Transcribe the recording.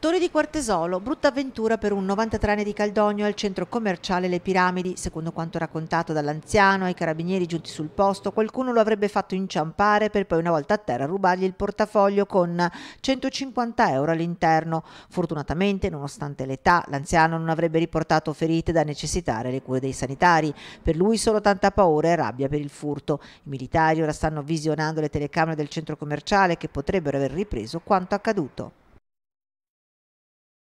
Torre di Quartesolo, brutta avventura per un 93enne di Caldogno al centro commerciale Le Piramidi. Secondo quanto raccontato dall'anziano ai carabinieri giunti sul posto, qualcuno lo avrebbe fatto inciampare per poi una volta a terra rubargli il portafoglio con 150 euro all'interno. Fortunatamente, nonostante l'età, l'anziano non avrebbe riportato ferite da necessitare le cure dei sanitari. Per lui solo tanta paura e rabbia per il furto. I militari ora stanno visionando le telecamere del centro commerciale che potrebbero aver ripreso quanto accaduto.